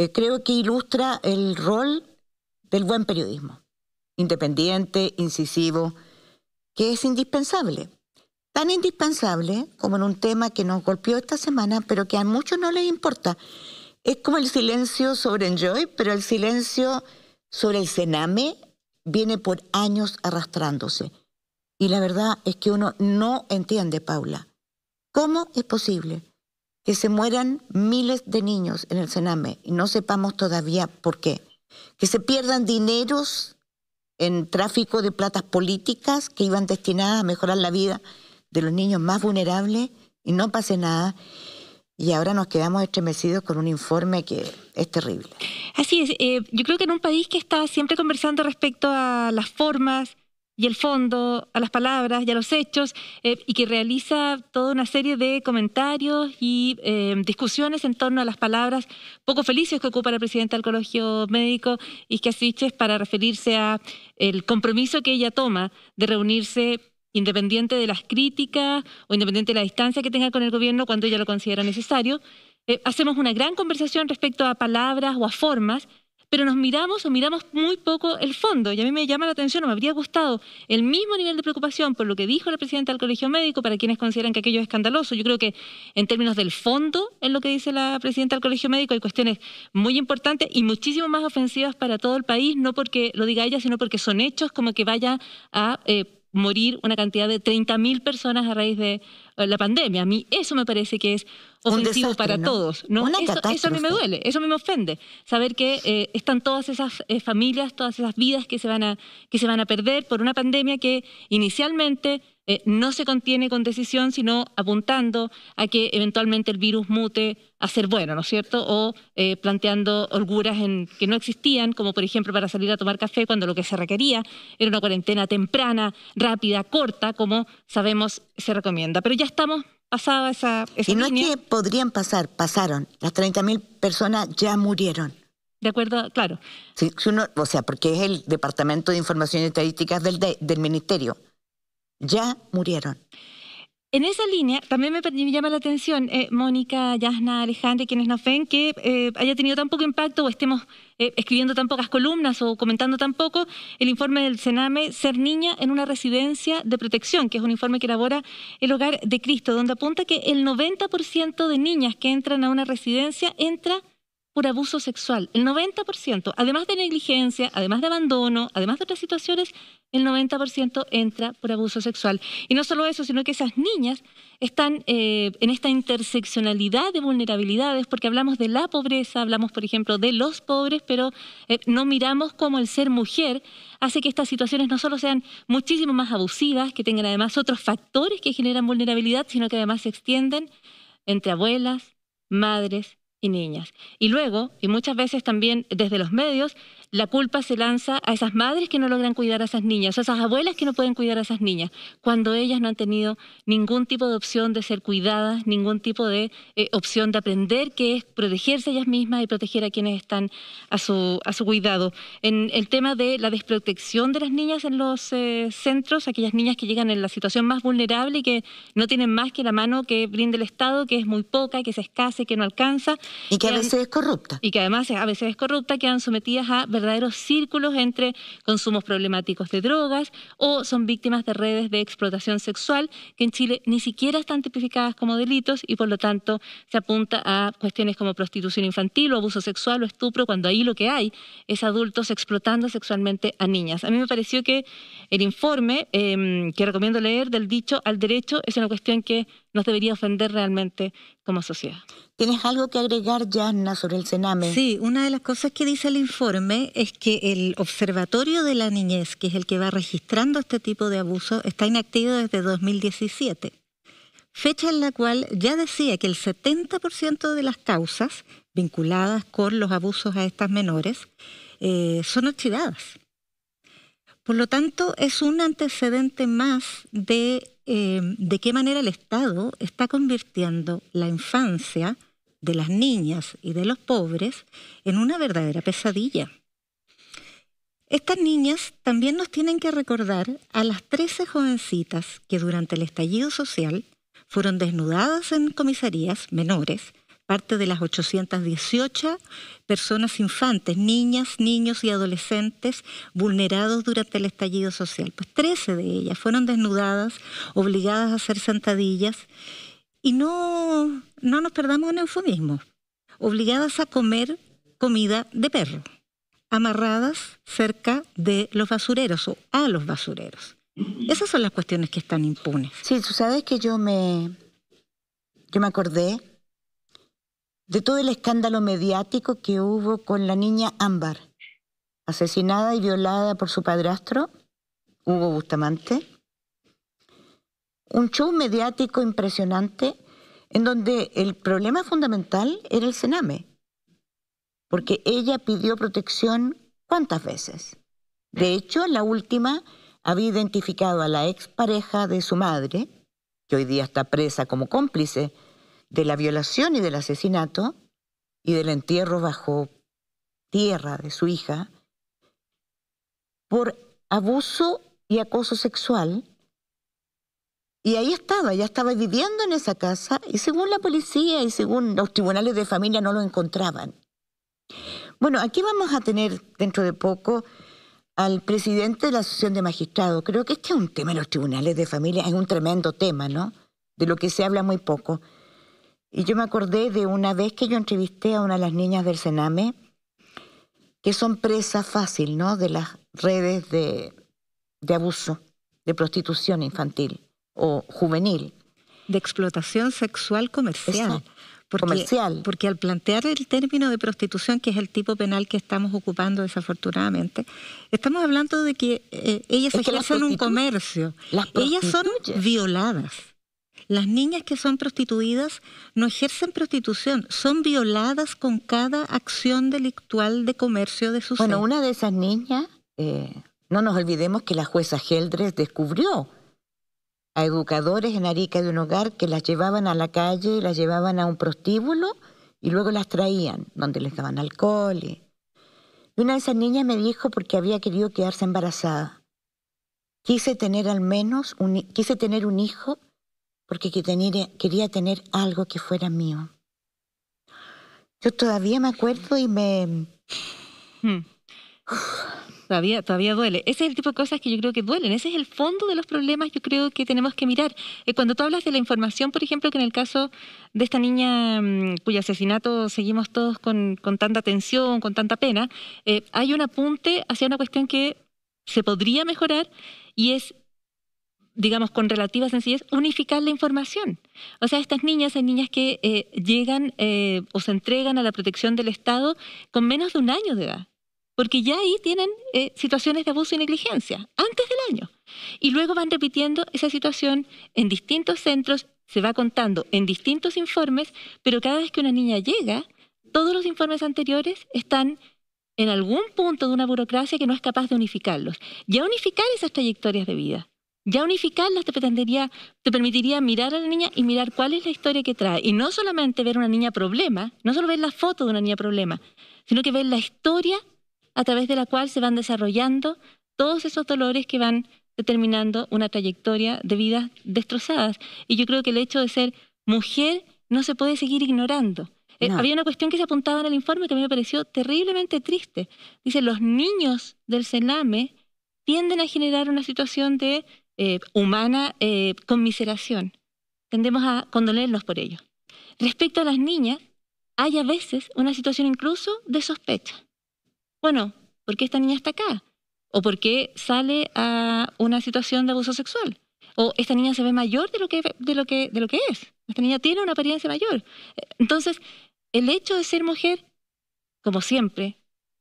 Eh, creo que ilustra el rol del buen periodismo, independiente, incisivo, que es indispensable. Tan indispensable como en un tema que nos golpeó esta semana, pero que a muchos no les importa. Es como el silencio sobre Enjoy, pero el silencio sobre el cename viene por años arrastrándose. Y la verdad es que uno no entiende, Paula, cómo es posible que se mueran miles de niños en el Sename y no sepamos todavía por qué, que se pierdan dineros en tráfico de platas políticas que iban destinadas a mejorar la vida de los niños más vulnerables y no pase nada. Y ahora nos quedamos estremecidos con un informe que es terrible. Así es, eh, yo creo que en un país que está siempre conversando respecto a las formas, y el fondo, a las palabras y a los hechos, eh, y que realiza toda una serie de comentarios y eh, discusiones en torno a las palabras poco felices que ocupa la presidenta del Colegio Médico, que Siches, para referirse a el compromiso que ella toma de reunirse independiente de las críticas o independiente de la distancia que tenga con el gobierno cuando ella lo considera necesario. Eh, hacemos una gran conversación respecto a palabras o a formas pero nos miramos o miramos muy poco el fondo. Y a mí me llama la atención, o me habría gustado el mismo nivel de preocupación por lo que dijo la presidenta del Colegio Médico, para quienes consideran que aquello es escandaloso. Yo creo que en términos del fondo, en lo que dice la presidenta del Colegio Médico, hay cuestiones muy importantes y muchísimo más ofensivas para todo el país, no porque lo diga ella, sino porque son hechos como que vaya a... Eh, morir una cantidad de 30.000 personas a raíz de eh, la pandemia. A mí eso me parece que es ofensivo para todos. ¿no? Eso, a mí me duele, eso me ofende. Saber que eh, están todas esas eh, familias, todas esas vidas que se, van a, que se van a perder por una pandemia que inicialmente eh, no se contiene con decisión, sino apuntando a que eventualmente el virus mute a ser bueno, ¿no es cierto? O eh, planteando holguras en, que no existían, como por ejemplo para salir a tomar café cuando lo que se requería era una cuarentena temprana, rápida, corta, como sabemos se recomienda. Pero ya estamos pasada esa, esa... y no es que podrían pasar, pasaron. Las 30.000 personas ya murieron. De acuerdo, claro. o sea, porque es el Departamento de Información y Estadísticas del Ministerio ya murieron. En esa línea, también me, llama la atención, eh, Mónica, Yasna, Alejandra quienes nos ven, que eh, haya tenido tan poco impacto o estemos eh, escribiendo tan pocas columnas o comentando tan poco el informe del CENAME, Ser Niña en una Residencia de Protección, que es un informe que elabora el Hogar de Cristo, donde apunta que el 90% de niñas que entran a una residencia entra por abuso sexual. El 90%, además de negligencia, además de abandono, además de otras situaciones, el 90% entra por abuso sexual. Y no solo eso, sino que esas niñas están eh, en esta interseccionalidad de vulnerabilidades, porque hablamos de la pobreza, hablamos, por ejemplo, de los pobres, pero eh, no miramos cómo el ser mujer hace que estas situaciones no solo sean muchísimo más abusivas, que tengan además otros factores que generan vulnerabilidad, sino que además se extienden entre abuelas, madres, y niñas. Y luego, y muchas veces también desde los medios, la culpa se lanza a esas madres que no logran cuidar a esas niñas, a esas abuelas que no pueden cuidar a esas niñas, cuando ellas no han tenido ningún tipo de opción de ser cuidadas, ningún tipo de eh, opción de aprender que es protegerse ellas mismas y proteger a quienes están a su, a su cuidado. En el tema de la desprotección de las niñas en los eh, centros, aquellas niñas que llegan en la situación más vulnerable y que no tienen más que la mano que brinde el Estado, que es muy poca, que es escase que no alcanza. Y que, a veces es corrupta. Y que además a veces es corrupta, quedan sometidas a verdaderos círculos entre consumos problemáticos de drogas o son víctimas de redes de explotación sexual que en Chile ni siquiera están tipificadas como delitos y por lo tanto se apunta a cuestiones como prostitución infantil o abuso sexual o estupro cuando ahí lo que hay es adultos explotando sexualmente a niñas. A mí me pareció que el informe em, que recomiendo leer del dicho al derecho es una cuestión que nos debería ofender realmente como sociedad. ¿Tienes algo que agregar, Yanna, sobre el cename? Sí, una de las cosas que dice el informe es que el Observatorio de la Niñez, que es el que va registrando este tipo de abusos, está inactivo desde 2017, fecha en la cual ya decía que el 70% de las causas vinculadas con los abusos a estas menores eh, son archivadas. Por lo tanto, es un antecedente más de eh, de qué manera el Estado está convirtiendo la infancia de las niñas y de los pobres en una verdadera pesadilla. Estas niñas también nos tienen que recordar a las 13 jovencitas que durante el estallido social fueron desnudadas en comisarías menores parte de las 818 personas infantes, niñas, niños y adolescentes vulnerados durante el estallido social. Pues 13 de ellas fueron desnudadas, obligadas a hacer sentadillas y no, no nos perdamos en eufemismo. obligadas a comer comida de perro, amarradas cerca de los basureros o a los basureros. Esas son las cuestiones que están impunes. Sí, tú sabes que yo me, yo me acordé de todo el escándalo mediático que hubo con la niña Ámbar, asesinada y violada por su padrastro, Hugo Bustamante. Un show mediático impresionante en donde el problema fundamental era el cename, porque ella pidió protección cuántas veces. De hecho, la última había identificado a la expareja de su madre, que hoy día está presa como cómplice de la violación y del asesinato y del entierro bajo tierra de su hija por abuso y acoso sexual. Y ahí estaba, ya estaba viviendo en esa casa y según la policía y según los tribunales de familia no lo encontraban. Bueno, aquí vamos a tener dentro de poco al presidente de la Asociación de Magistrados. Creo que este es un tema de los tribunales de familia, es un tremendo tema, ¿no? De lo que se habla muy poco. Y yo me acordé de una vez que yo entrevisté a una de las niñas del Sename, que son presa fácil, ¿no? De las redes de, abuso, de prostitución infantil o juvenil. De explotación sexual comercial. Porque, comercial. Porque al plantear el término de prostitución, que es el tipo penal que estamos ocupando desafortunadamente, estamos hablando de que eh, ellas ejercen un comercio. Ellas son violadas. Las niñas que son prostituidas no ejercen prostitución, son violadas con cada acción delictual de comercio de sus. Bueno, una de esas niñas, eh, no nos olvidemos que la jueza Geldres descubrió a educadores en Arica de un hogar que las llevaban a la calle, las llevaban a un prostíbulo y luego las traían, donde les daban alcohol. Y una de esas niñas me dijo porque había querido quedarse embarazada. Quise tener al menos un, quise tener un hijo porque quería tener algo que fuera mío. Yo todavía me acuerdo y me... Hmm. Todavía, duele. Ese es el tipo de cosas que yo creo que duelen. Ese es el fondo de los problemas yo creo que tenemos que mirar. Eh, cuando tú hablas de la información, por ejemplo, que en el caso de esta niña mm, cuyo asesinato seguimos todos con, tanta atención, con tanta pena, eh, hay un apunte hacia una cuestión que se podría mejorar y es digamos, con relativa sencillez, unificar la información. O sea, estas niñas son niñas que eh, llegan eh, o se entregan a la protección del Estado con menos de un año de edad, porque ya ahí tienen eh, situaciones de abuso y negligencia, antes del año. Y luego van repitiendo esa situación en distintos centros, se va contando en distintos informes, pero cada vez que una niña llega, todos los informes anteriores están en algún punto de una burocracia que no es capaz de unificarlos. Ya unificar esas trayectorias de vida ya unificarlas te, pretendería, te permitiría mirar a la niña y mirar cuál es la historia que trae. Y no solamente ver una niña problema, no solo ver la foto de una niña problema, sino que ver la historia a través de la cual se van desarrollando todos esos dolores que van determinando una trayectoria de vidas destrozadas. Y yo creo que el hecho de ser mujer no se puede seguir ignorando. Eh, había una cuestión que se apuntaba en el informe que a mí me pareció terriblemente triste. Dice, los niños del Sename tienden a generar una situación de eh, humana eh, conmiseración. Tendemos a condolernos por ello. Respecto a las niñas, hay a veces una situación incluso de sospecha. Bueno, ¿por qué esta niña está acá? ¿O por qué sale a una situación de abuso sexual? ¿O esta niña se ve mayor de lo que, de lo que, de lo que es? Esta niña tiene una apariencia mayor. Entonces, el hecho de ser mujer, como siempre,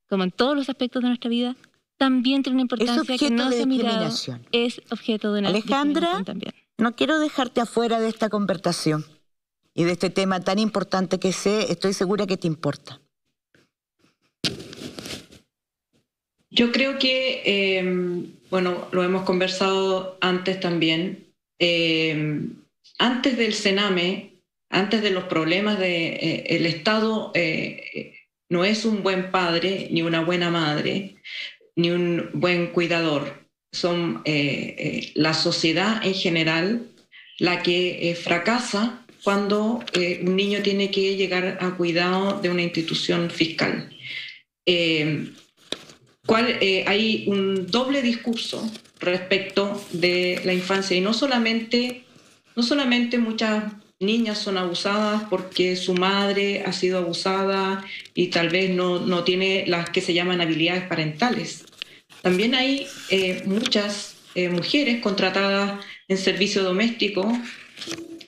como en todos los aspectos de nuestra vida, también tiene una importancia que no se mira es objeto de una Alejandra, también. no quiero dejarte afuera de esta conversación y de este tema tan importante que sé, estoy segura que te importa. Yo creo que, em, bueno, lo hemos conversado antes también, em, antes del Sename, antes de los problemas del de, eh, el Estado, eh, eh, no es un buen padre ni una buena madre, ni un buen cuidador. Son eh, eh, la sociedad en general la que eh, fracasa cuando un niño tiene que llegar a cuidado de una institución fiscal. hay un doble discurso respecto de la infancia y no solamente, no solamente muchas niñas son abusadas porque su madre ha sido abusada y tal vez no, tiene las que se llaman habilidades parentales. También hay eh, muchas eh, mujeres contratadas en servicio doméstico,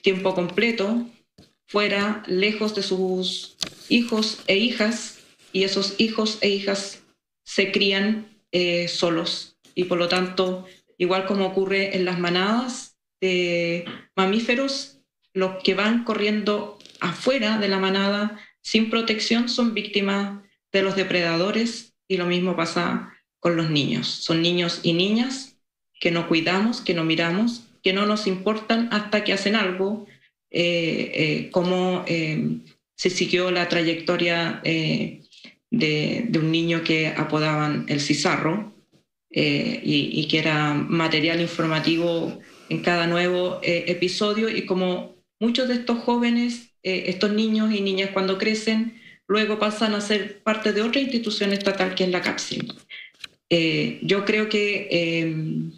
tiempo completo, fuera, lejos de sus hijos e hijas, y esos hijos e hijas se crían eh, solos. Y por lo tanto, igual como ocurre en las manadas de mamíferos, los que van corriendo afuera de la manada sin protección son víctimas de los depredadores y lo mismo pasa con los niños. Son niños y niñas que no cuidamos, que no miramos, que no nos importan hasta que hacen algo, eh, eh, como eh, se siguió la trayectoria de, un niño que apodaban el Cizarro y, y, que era material informativo en cada nuevo episodio y como muchos de estos jóvenes, eh, estos niños y niñas cuando crecen, luego pasan a ser parte de otra institución estatal que es la CAPSIM. Eh, yo creo que em,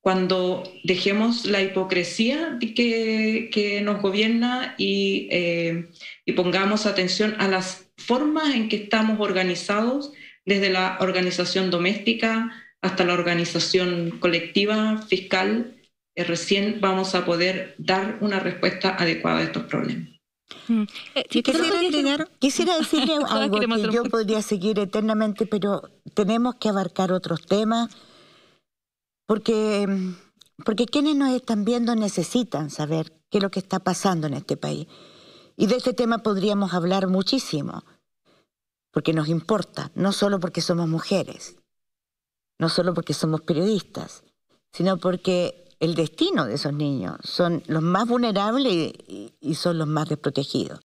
cuando dejemos la hipocresía que, nos gobierna em, y pongamos atención a las formas en que estamos organizados, desde la organización doméstica hasta la organización colectiva, fiscal, eh, recién vamos a poder dar una respuesta adecuada a estos problemas. Mm. Eh, quisiera, decirle algo que yo podría seguir eternamente, pero tenemos que abarcar otros temas porque, mm, porque quienes nos están viendo necesitan saber qué es lo que está pasando en este país. Y de este tema podríamos hablar muchísimo, porque nos importa, no solo porque somos mujeres, no solo porque somos periodistas, sino porque el destino de esos niños. Son los más vulnerables y, son los más desprotegidos.